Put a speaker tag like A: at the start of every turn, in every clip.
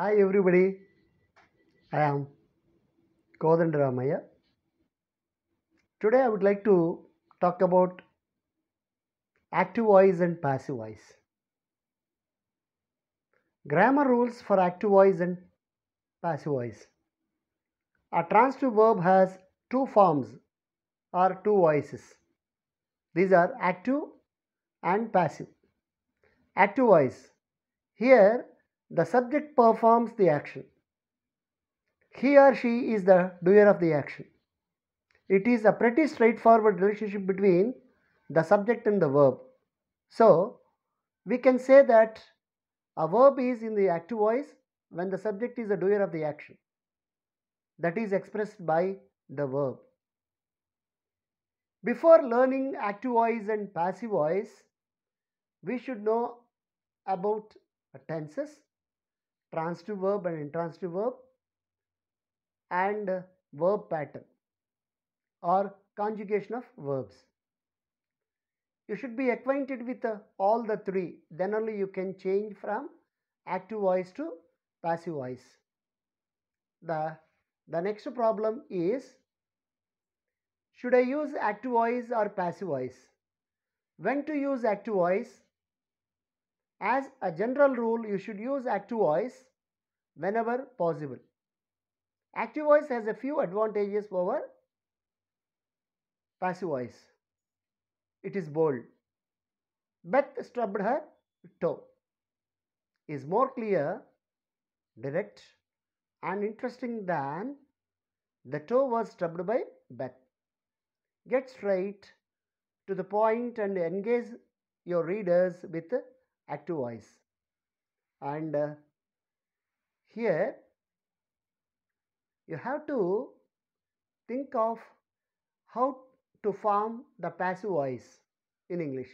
A: Hi everybody, I am Kodan Ramaya. Today I would like to talk about active voice and passive voice. Grammar rules for active voice and passive voice. A transitive verb has two forms or two voices. These are active and passive. Active voice. Here the subject performs the action. He or she is the doer of the action. It is a pretty straightforward relationship between the subject and the verb. So, we can say that a verb is in the active voice when the subject is the doer of the action. That is expressed by the verb. Before learning active voice and passive voice, we should know about tenses transitive verb and intransitive verb and verb pattern or conjugation of verbs. You should be acquainted with all the three then only you can change from active voice to passive voice. The, the next problem is should I use active voice or passive voice? When to use active voice as a general rule, you should use active voice whenever possible. Active voice has a few advantages over passive voice. It is bold. Beth stubbed her toe. Is more clear, direct, and interesting than the toe was stubbed by Beth. Get straight to the point and engage your readers with active voice and uh, here you have to think of how to form the passive voice in English.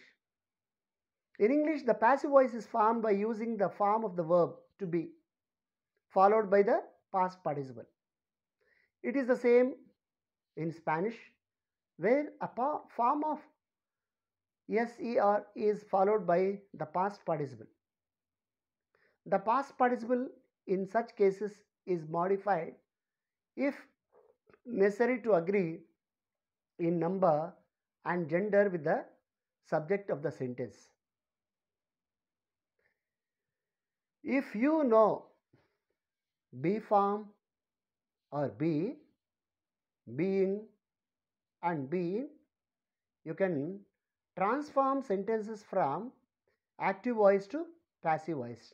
A: In English, the passive voice is formed by using the form of the verb to be followed by the past participle. It is the same in Spanish where a form of SER is followed by the past participle. The past participle in such cases is modified if necessary to agree in number and gender with the subject of the sentence. If you know be form or be, being and being, you can transform sentences from active voice to passive voice.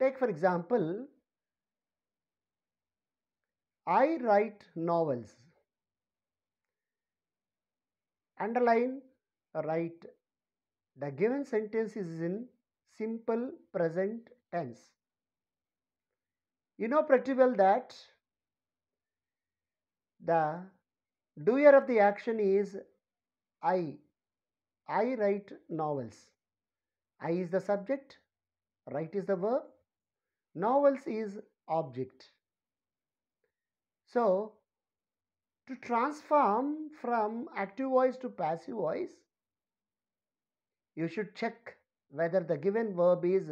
A: Take for example, I write novels. Underline, write. The given sentence is in simple present tense. You know pretty well that the doer of the action is I I write novels. I is the subject, write is the verb, novels is object. So, to transform from active voice to passive voice, you should check whether the given verb is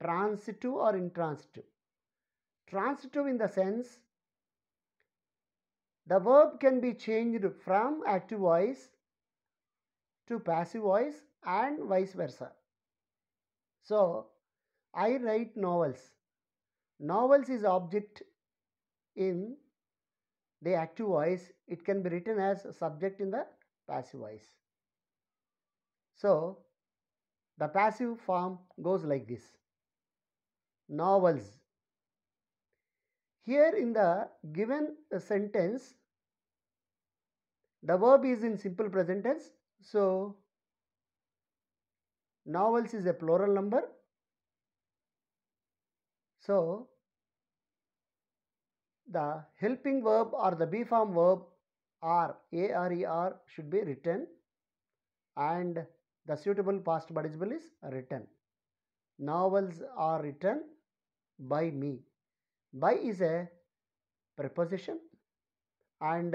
A: transitive or intransitive. Transitive in the sense the verb can be changed from active voice to passive voice and vice versa. So, I write novels. Novels is object in the active voice. It can be written as subject in the passive voice. So, the passive form goes like this. Novels. Here in the given sentence, the verb is in simple present tense so, novels is a plural number. So, the helping verb or the be form verb are should be written and the suitable past participle is written. Novels are written by me. By is a preposition and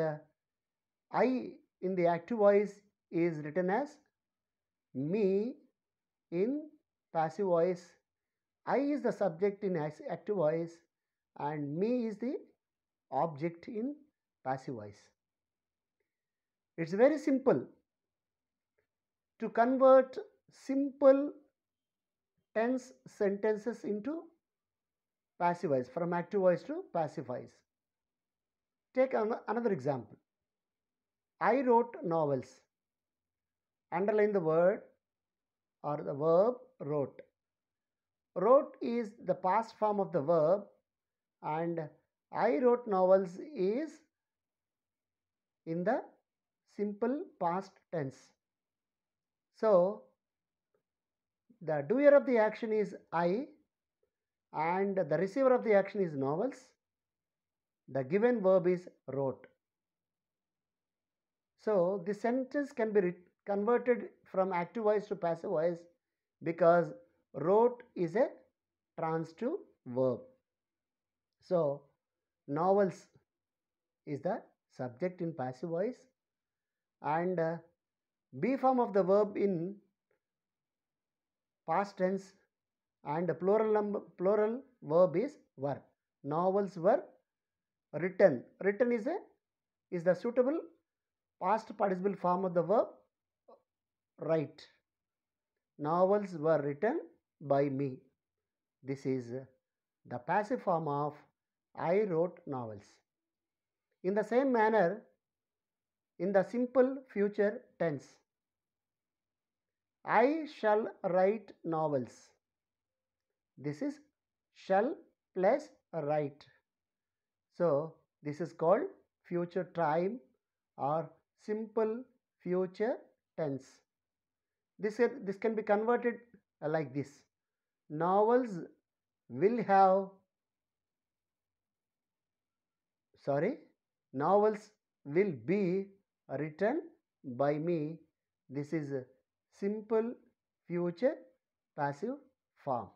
A: I in the active voice is written as me in passive voice. I is the subject in active voice and me is the object in passive voice. It's very simple to convert simple tense sentences into passive voice from active voice to passive voice. Take another example. I wrote novels underline the word or the verb wrote. Wrote is the past form of the verb and I wrote novels is in the simple past tense. So, the doer of the action is I and the receiver of the action is novels. The given verb is wrote. So, the sentence can be written converted from active voice to passive voice because wrote is a transitive verb. So, novels is the subject in passive voice and uh, B form of the verb in past tense and plural, number, plural verb is were. Novels were written. Written is a is the suitable past participle form of the verb write. Novels were written by me. This is the passive form of I wrote novels. In the same manner, in the simple future tense, I shall write novels. This is shall plus write. So, this is called future time or simple future tense this, this can be converted uh, like this novels will have sorry novels will be written by me this is a simple future passive form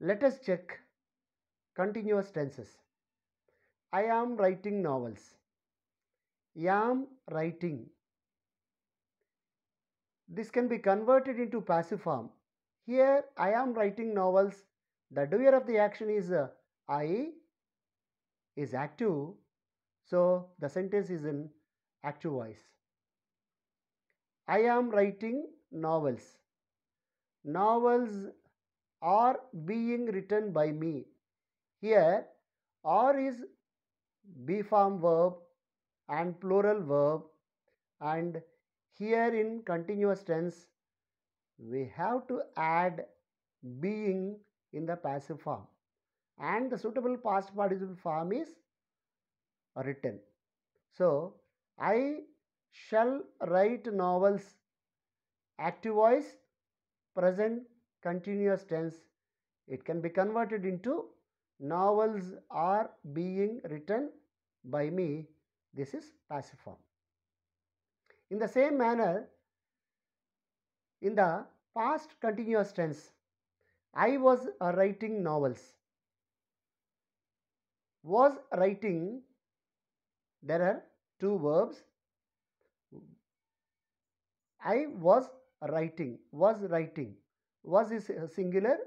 A: let us check continuous tenses i am writing novels I am writing this can be converted into passive form. Here I am writing novels. The doer of the action is uh, I is active. So the sentence is in active voice. I am writing novels. Novels are being written by me. Here R is be form verb and plural verb and here in continuous tense, we have to add being in the passive form and the suitable past participle form is written. So, I shall write novels active voice, present, continuous tense. It can be converted into novels are being written by me. This is passive form. In the same manner, in the past continuous tense, I was writing novels. Was writing, there are two verbs. I was writing, was writing. Was is a singular,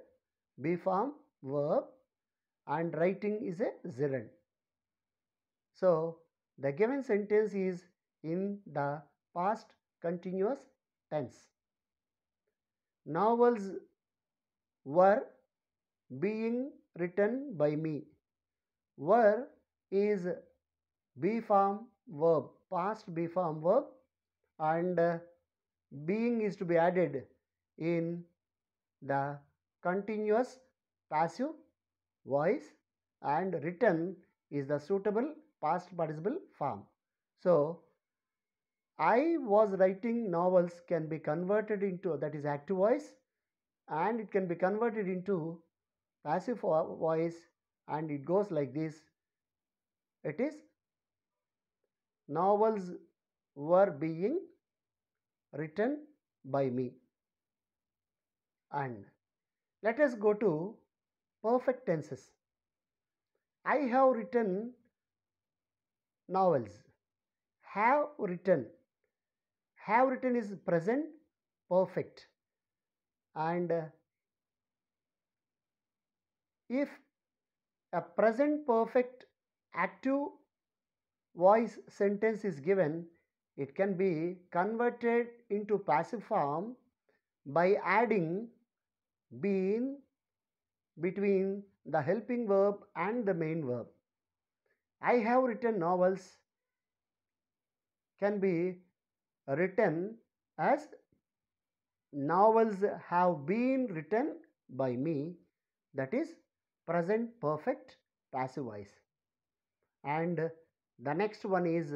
A: be form, verb, and writing is a gerund. So, the given sentence is in the past continuous tense. Novels were being written by me. Were is be form verb, past be form verb and being is to be added in the continuous passive voice and written is the suitable past participle form. So, I was writing novels can be converted into that is active voice and it can be converted into passive voice and it goes like this. It is novels were being written by me. And let us go to perfect tenses. I have written novels, have written have written is present perfect and uh, if a present perfect active voice sentence is given it can be converted into passive form by adding been between the helping verb and the main verb. I have written novels can be written as novels have been written by me that is present perfect passive voice and the next one is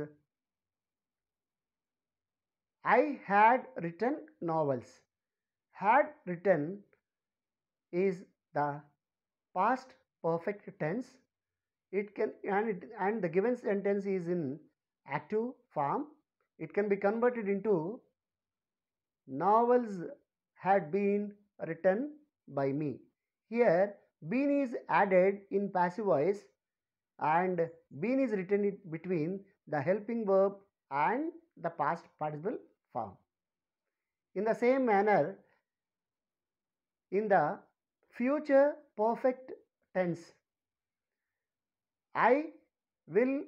A: I had written novels had written is the past perfect tense it can and it, and the given sentence is in active form it can be converted into novels had been written by me. Here, been is added in passive voice and been is written between the helping verb and the past participle form. In the same manner, in the future perfect tense, I will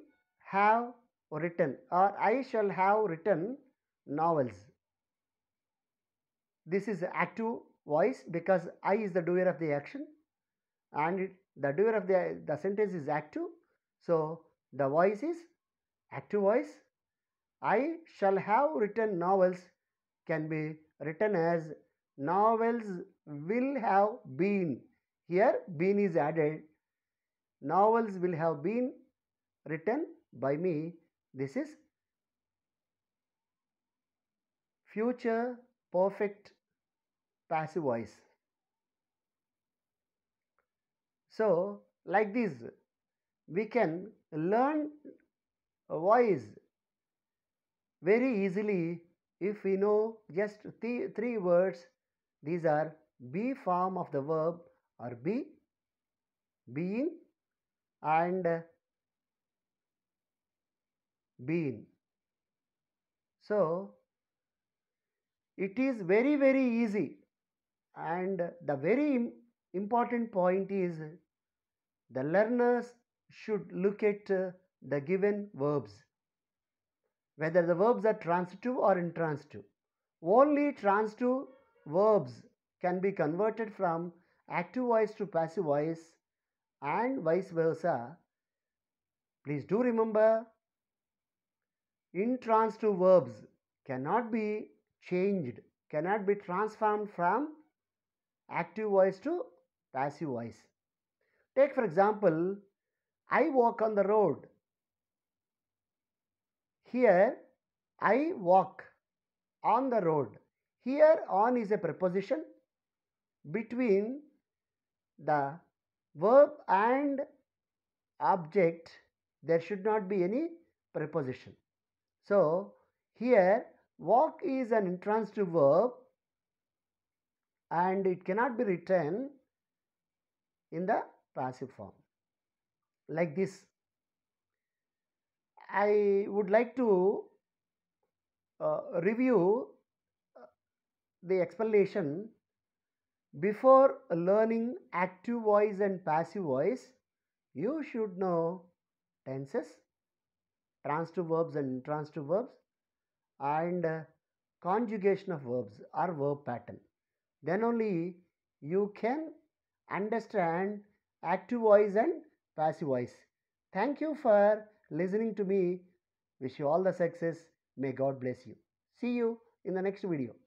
A: have written or I shall have written novels. This is active voice because I is the doer of the action and the doer of the, the sentence is active. So the voice is active voice. I shall have written novels can be written as novels will have been. Here been is added. Novels will have been written by me this is future perfect passive voice. So, like this, we can learn voice very easily if we know just th- three words. These are be form of the verb or be, being, and been. So, it is very very easy and the very important point is the learners should look at uh, the given verbs whether the verbs are transitive or intransitive only transitive verbs can be converted from active voice to passive voice and vice versa please do remember intransitive verbs cannot be changed, cannot be transformed from active voice to passive voice. Take, for example, I walk on the road. Here, I walk on the road. Here, on is a preposition between the verb and object. There should not be any preposition. So, here walk is an intransitive verb and it cannot be written in the passive form like this. I would like to uh, review uh, the explanation before learning active voice and passive voice you should know tenses transitive verbs and intransitive verbs and uh, conjugation of verbs or verb pattern then only you can understand active voice and passive voice thank you for listening to me wish you all the success may god bless you see you in the next video